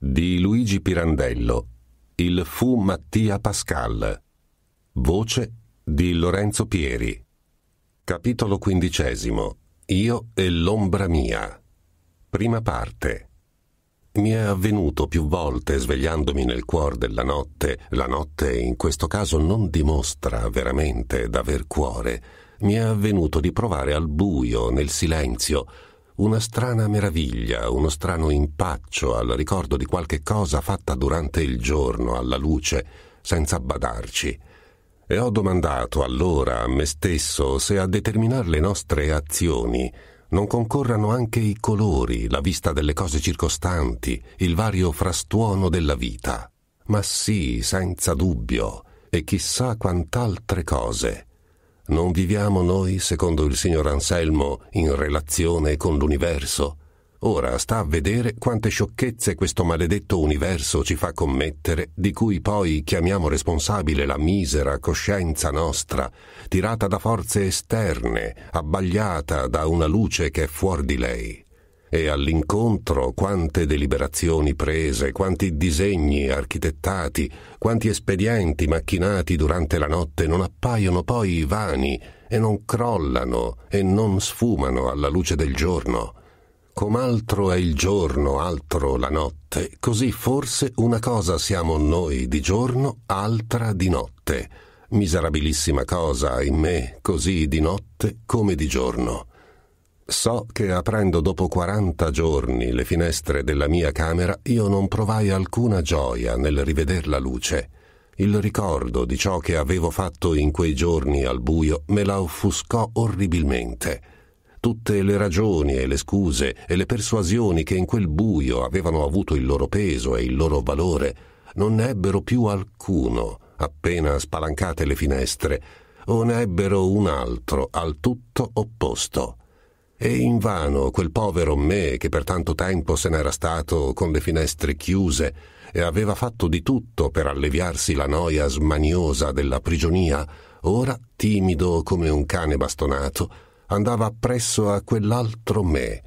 di Luigi Pirandello, il fu Mattia Pascal, voce di Lorenzo Pieri. Capitolo quindicesimo. Io e l'ombra mia. Prima parte. Mi è avvenuto più volte, svegliandomi nel cuor della notte, la notte in questo caso non dimostra veramente d'aver cuore, mi è avvenuto di provare al buio, nel silenzio, una strana meraviglia, uno strano impaccio al ricordo di qualche cosa fatta durante il giorno alla luce, senza badarci. E ho domandato allora a me stesso se a determinare le nostre azioni non concorrano anche i colori, la vista delle cose circostanti, il vario frastuono della vita. Ma sì, senza dubbio, e chissà quant'altre cose. Non viviamo noi, secondo il signor Anselmo, in relazione con l'universo? Ora sta a vedere quante sciocchezze questo maledetto universo ci fa commettere, di cui poi chiamiamo responsabile la misera coscienza nostra, tirata da forze esterne, abbagliata da una luce che è fuori di lei e all'incontro quante deliberazioni prese, quanti disegni architettati, quanti espedienti macchinati durante la notte non appaiono poi vani e non crollano e non sfumano alla luce del giorno. Com'altro è il giorno, altro la notte, così forse una cosa siamo noi di giorno, altra di notte. Miserabilissima cosa in me, così di notte come di giorno So che aprendo dopo 40 giorni le finestre della mia camera io non provai alcuna gioia nel riveder la luce. Il ricordo di ciò che avevo fatto in quei giorni al buio me la offuscò orribilmente. Tutte le ragioni e le scuse e le persuasioni che in quel buio avevano avuto il loro peso e il loro valore non ne ebbero più alcuno appena spalancate le finestre, o ne ebbero un altro al tutto opposto e invano quel povero me che per tanto tempo se n'era stato con le finestre chiuse e aveva fatto di tutto per alleviarsi la noia smaniosa della prigionia, ora timido come un cane bastonato, andava appresso a quell'altro me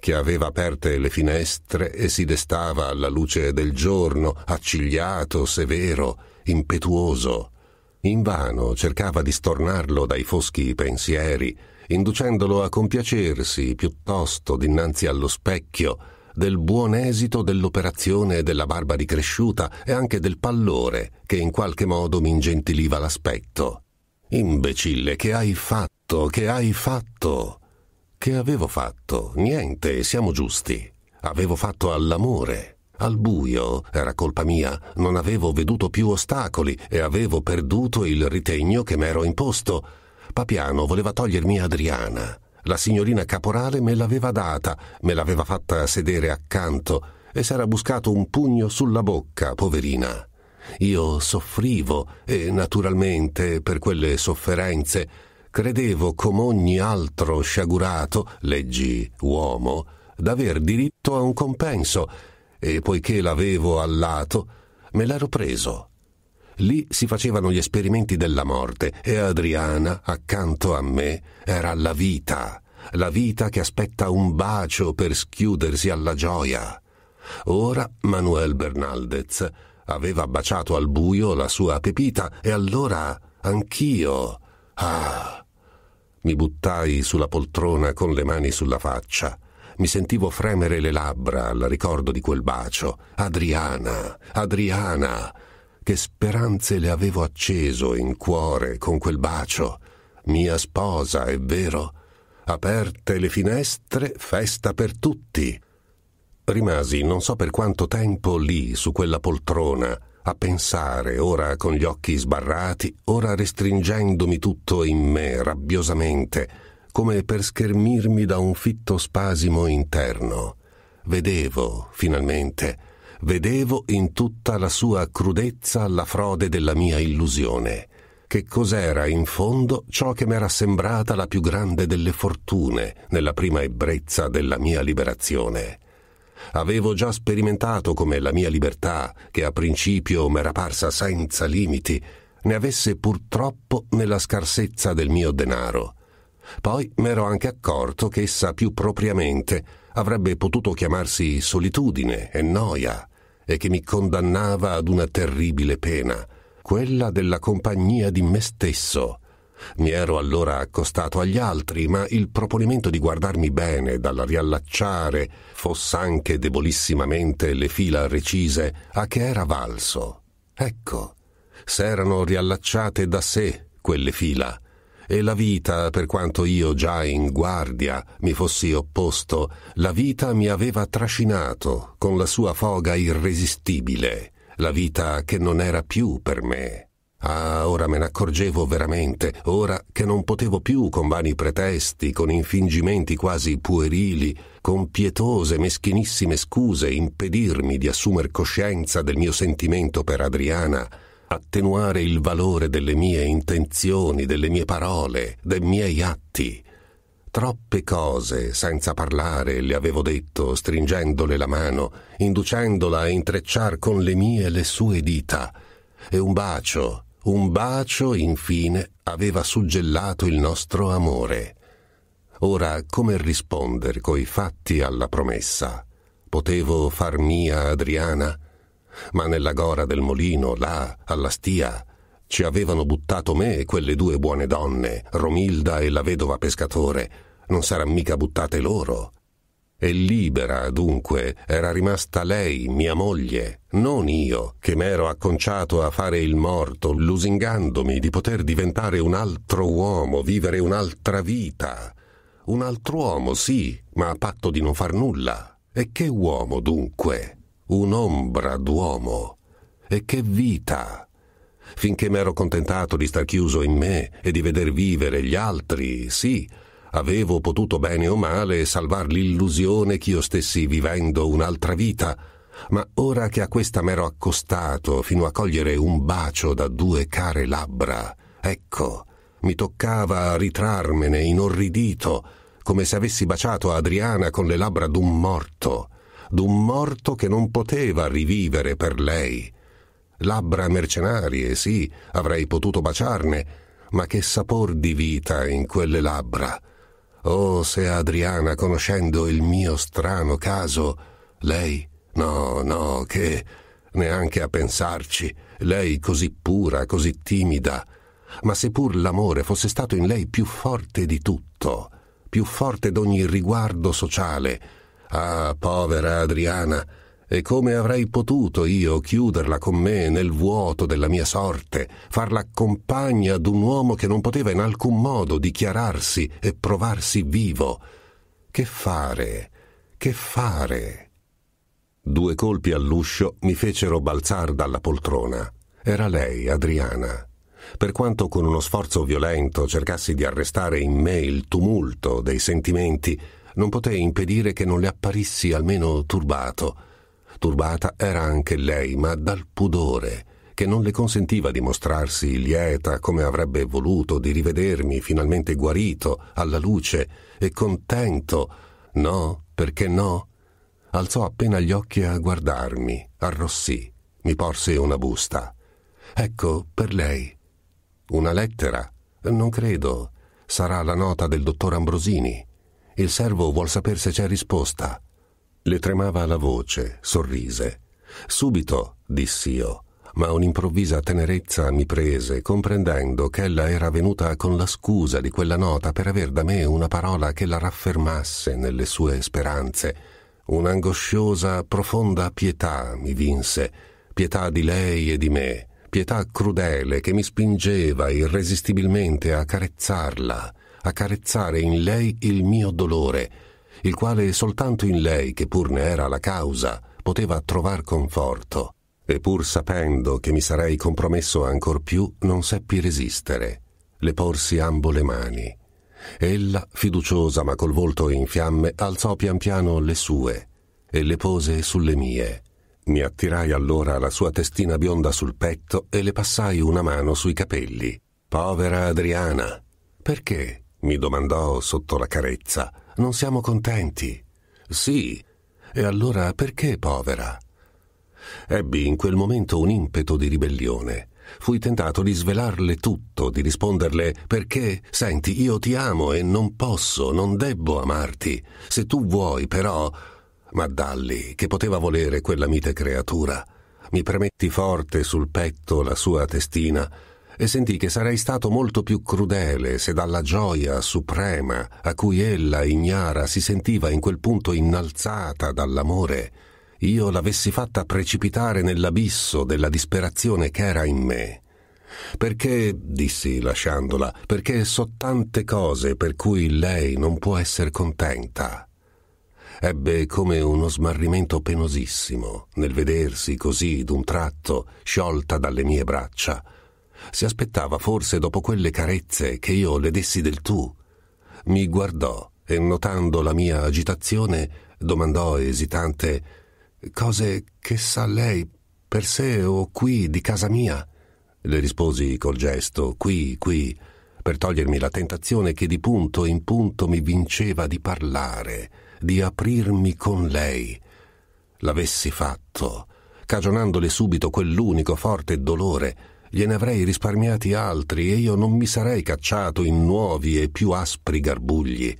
che aveva aperte le finestre e si destava alla luce del giorno, accigliato, severo, impetuoso. Invano cercava di stornarlo dai foschi pensieri, inducendolo a compiacersi piuttosto dinanzi allo specchio del buon esito dell'operazione della barba ricresciuta e anche del pallore che in qualche modo mi ingentiliva l'aspetto. Imbecille, che hai fatto, che hai fatto? Che avevo fatto? Niente, siamo giusti. Avevo fatto all'amore. Al buio, era colpa mia, non avevo veduto più ostacoli e avevo perduto il ritegno che m'ero imposto. Papiano voleva togliermi Adriana. La signorina caporale me l'aveva data, me l'aveva fatta sedere accanto e s'era buscato un pugno sulla bocca, poverina. Io soffrivo e, naturalmente, per quelle sofferenze, credevo come ogni altro sciagurato, leggi uomo, d'aver diritto a un compenso e poiché l'avevo allato, me l'ero preso. Lì si facevano gli esperimenti della morte e Adriana, accanto a me, era la vita, la vita che aspetta un bacio per schiudersi alla gioia. Ora Manuel Bernaldez aveva baciato al buio la sua pepita e allora anch'io. Ah! Mi buttai sulla poltrona con le mani sulla faccia. Mi sentivo fremere le labbra al ricordo di quel bacio. Adriana, Adriana! Che speranze le avevo acceso in cuore con quel bacio. Mia sposa, è vero? Aperte le finestre, festa per tutti. Rimasi non so per quanto tempo lì, su quella poltrona, a pensare, ora con gli occhi sbarrati, ora restringendomi tutto in me, rabbiosamente, come per schermirmi da un fitto spasimo interno. Vedevo, finalmente, vedevo in tutta la sua crudezza la frode della mia illusione. Che cos'era in fondo ciò che m'era sembrata la più grande delle fortune nella prima ebbrezza della mia liberazione? Avevo già sperimentato come la mia libertà, che a principio m'era parsa senza limiti, ne avesse purtroppo nella scarsezza del mio denaro poi m'ero anche accorto che essa più propriamente avrebbe potuto chiamarsi solitudine e noia, e che mi condannava ad una terribile pena, quella della compagnia di me stesso. Mi ero allora accostato agli altri, ma il proponimento di guardarmi bene dal riallacciare, foss'anche debolissimamente, le fila recise, a che era valso. Ecco, s'erano riallacciate da sé quelle fila, e la vita, per quanto io già in guardia mi fossi opposto, la vita mi aveva trascinato con la sua foga irresistibile, la vita che non era più per me. Ah, ora me n'accorgevo veramente, ora che non potevo più con vani pretesti, con infingimenti quasi puerili, con pietose, meschinissime scuse impedirmi di assumer coscienza del mio sentimento per Adriana, attenuare il valore delle mie intenzioni, delle mie parole, dei miei atti. Troppe cose, senza parlare, le avevo detto, stringendole la mano, inducendola a intrecciar con le mie le sue dita. E un bacio, un bacio, infine, aveva suggellato il nostro amore. Ora, come rispondere coi fatti alla promessa? Potevo far mia Adriana? ma nella gora del molino, là, alla stia, ci avevano buttato me e quelle due buone donne, Romilda e la vedova pescatore, non saran mica buttate loro. E libera, dunque, era rimasta lei, mia moglie, non io, che m'ero acconciato a fare il morto, lusingandomi di poter diventare un altro uomo, vivere un'altra vita. Un altro uomo, sì, ma a patto di non far nulla. E che uomo, dunque? un'ombra d'uomo. E che vita! Finché m'ero contentato di star chiuso in me e di veder vivere gli altri, sì, avevo potuto bene o male salvar l'illusione che io stessi vivendo un'altra vita, ma ora che a questa m'ero accostato fino a cogliere un bacio da due care labbra, ecco, mi toccava ritrarmene inorridito, come se avessi baciato Adriana con le labbra d'un morto d'un morto che non poteva rivivere per lei. Labbra mercenarie, eh sì, avrei potuto baciarne, ma che sapor di vita in quelle labbra. Oh, se Adriana, conoscendo il mio strano caso, lei... No, no, che... neanche a pensarci, lei così pura, così timida. Ma seppur l'amore fosse stato in lei più forte di tutto, più forte d'ogni riguardo sociale, Ah, povera Adriana, e come avrei potuto io chiuderla con me nel vuoto della mia sorte, farla compagna ad un uomo che non poteva in alcun modo dichiararsi e provarsi vivo? Che fare? Che fare? Due colpi all'uscio mi fecero balzar dalla poltrona. Era lei, Adriana. Per quanto con uno sforzo violento cercassi di arrestare in me il tumulto dei sentimenti, non potei impedire che non le apparissi almeno turbato. Turbata era anche lei, ma dal pudore, che non le consentiva di mostrarsi lieta come avrebbe voluto di rivedermi finalmente guarito, alla luce e contento. No, perché no? Alzò appena gli occhi a guardarmi, arrossì, mi porse una busta. Ecco, per lei. Una lettera? Non credo. Sarà la nota del dottor Ambrosini. Il servo vuol sapere se c'è risposta. Le tremava la voce, sorrise. Subito, dissi io, ma un'improvvisa tenerezza mi prese, comprendendo che ella era venuta con la scusa di quella nota per aver da me una parola che la raffermasse nelle sue speranze. Un'angosciosa, profonda pietà mi vinse, pietà di lei e di me, pietà crudele che mi spingeva irresistibilmente a carezzarla, accarezzare in lei il mio dolore, il quale soltanto in lei, che pur ne era la causa, poteva trovar conforto, e pur sapendo che mi sarei compromesso ancor più, non seppi resistere. Le porsi ambo le mani. Ella, fiduciosa ma col volto in fiamme, alzò pian piano le sue e le pose sulle mie. Mi attirai allora la sua testina bionda sul petto e le passai una mano sui capelli. Povera Adriana! Perché? mi domandò sotto la carezza. Non siamo contenti? Sì. E allora perché povera? Ebbi in quel momento un impeto di ribellione. Fui tentato di svelarle tutto, di risponderle perché, senti, io ti amo e non posso, non debbo amarti. Se tu vuoi, però... Ma Dalli, che poteva volere quella mite creatura? Mi premetti forte sul petto la sua testina e sentì che sarei stato molto più crudele se dalla gioia suprema a cui ella ignara si sentiva in quel punto innalzata dall'amore, io l'avessi fatta precipitare nell'abisso della disperazione che era in me. Perché, dissi lasciandola, perché so tante cose per cui lei non può essere contenta. Ebbe come uno smarrimento penosissimo nel vedersi così d'un tratto sciolta dalle mie braccia si aspettava forse dopo quelle carezze che io le dessi del tu. Mi guardò e notando la mia agitazione domandò esitante cose che sa lei per sé o qui di casa mia. Le risposi col gesto qui, qui, per togliermi la tentazione che di punto in punto mi vinceva di parlare, di aprirmi con lei. L'avessi fatto, cagionandole subito quell'unico forte dolore gliene avrei risparmiati altri e io non mi sarei cacciato in nuovi e più aspri garbugli.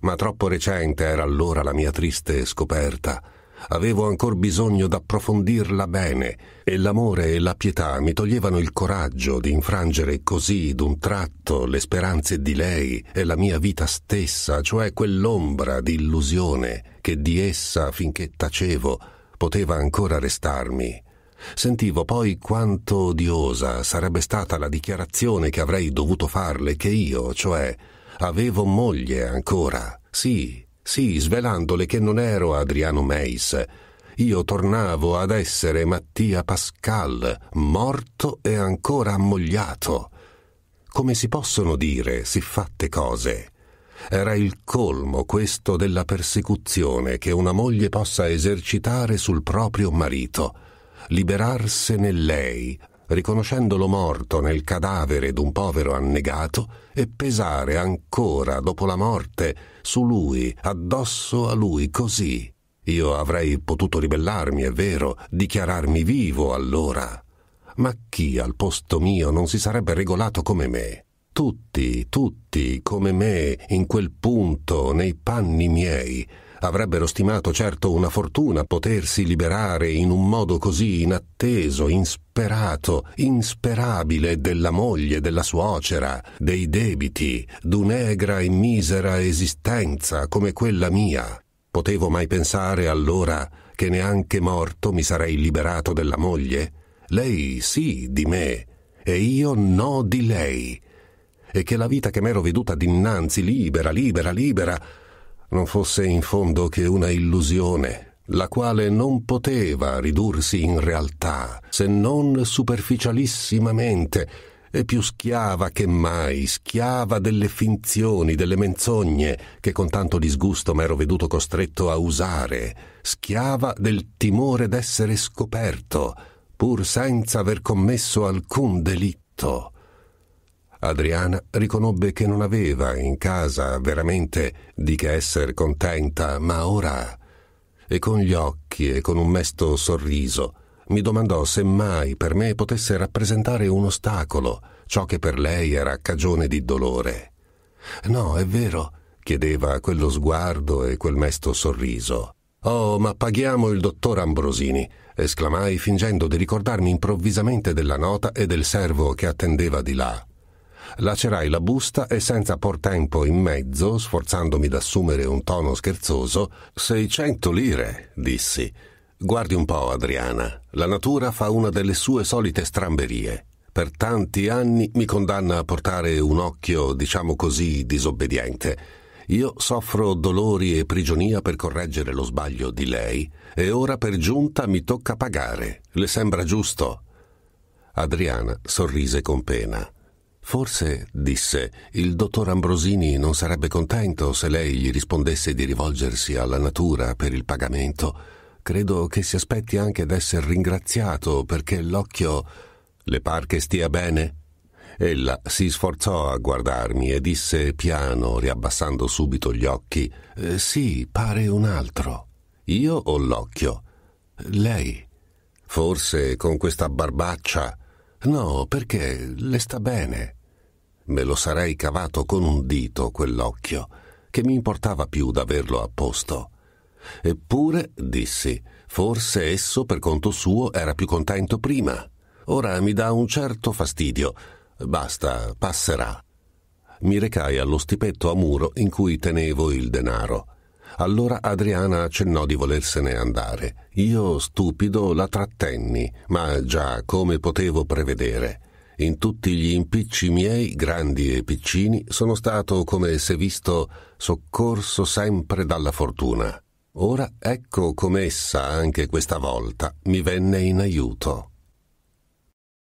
Ma troppo recente era allora la mia triste scoperta. Avevo ancor bisogno d'approfondirla bene e l'amore e la pietà mi toglievano il coraggio di infrangere così d'un tratto le speranze di lei e la mia vita stessa, cioè quell'ombra di illusione che di essa, finché tacevo, poteva ancora restarmi Sentivo poi quanto odiosa sarebbe stata la dichiarazione che avrei dovuto farle che io, cioè, avevo moglie ancora. Sì, sì, svelandole che non ero Adriano Meis. Io tornavo ad essere Mattia Pascal, morto e ancora ammogliato. Come si possono dire siffatte cose? Era il colmo questo della persecuzione che una moglie possa esercitare sul proprio marito liberarsene lei, riconoscendolo morto nel cadavere d'un povero annegato e pesare ancora dopo la morte su lui, addosso a lui, così. Io avrei potuto ribellarmi, è vero, dichiararmi vivo allora. Ma chi al posto mio non si sarebbe regolato come me? Tutti, tutti, come me, in quel punto, nei panni miei, Avrebbero stimato certo una fortuna potersi liberare in un modo così inatteso, insperato, insperabile della moglie, della suocera, dei debiti, d'un'egra e misera esistenza come quella mia. Potevo mai pensare allora che neanche morto mi sarei liberato della moglie? Lei sì di me, e io no di lei e che la vita che m'ero veduta dinanzi, libera, libera, libera, non fosse in fondo che una illusione, la quale non poteva ridursi in realtà se non superficialissimamente e più schiava che mai, schiava delle finzioni, delle menzogne che con tanto disgusto m'ero veduto costretto a usare, schiava del timore d'essere scoperto, pur senza aver commesso alcun delitto. Adriana riconobbe che non aveva in casa veramente di che essere contenta, ma ora... E con gli occhi e con un mesto sorriso mi domandò se mai per me potesse rappresentare un ostacolo ciò che per lei era cagione di dolore. No, è vero, chiedeva quello sguardo e quel mesto sorriso. Oh, ma paghiamo il dottor Ambrosini, esclamai fingendo di ricordarmi improvvisamente della nota e del servo che attendeva di là lacerai la busta e senza por tempo in mezzo, sforzandomi d'assumere un tono scherzoso, 600 lire, dissi. Guardi un po', Adriana, la natura fa una delle sue solite stramberie. Per tanti anni mi condanna a portare un occhio, diciamo così, disobbediente. Io soffro dolori e prigionia per correggere lo sbaglio di lei e ora per giunta mi tocca pagare. Le sembra giusto? Adriana sorrise con pena. Forse, disse, il dottor Ambrosini non sarebbe contento se lei gli rispondesse di rivolgersi alla natura per il pagamento. Credo che si aspetti anche d'essere ringraziato perché l'occhio le par che stia bene? Ella si sforzò a guardarmi e disse piano, riabbassando subito gli occhi: eh, Sì, pare un altro. Io o l'occhio. Lei. Forse con questa barbaccia. No, perché le sta bene. Me lo sarei cavato con un dito quell'occhio, che mi importava più d'averlo a posto. Eppure, dissi, forse esso per conto suo era più contento prima. Ora mi dà un certo fastidio. Basta, passerà. Mi recai allo stipetto a muro in cui tenevo il denaro allora Adriana accennò di volersene andare. Io, stupido, la trattenni, ma già come potevo prevedere. In tutti gli impicci miei, grandi e piccini, sono stato, come se visto, soccorso sempre dalla fortuna. Ora ecco com'essa anche questa volta mi venne in aiuto.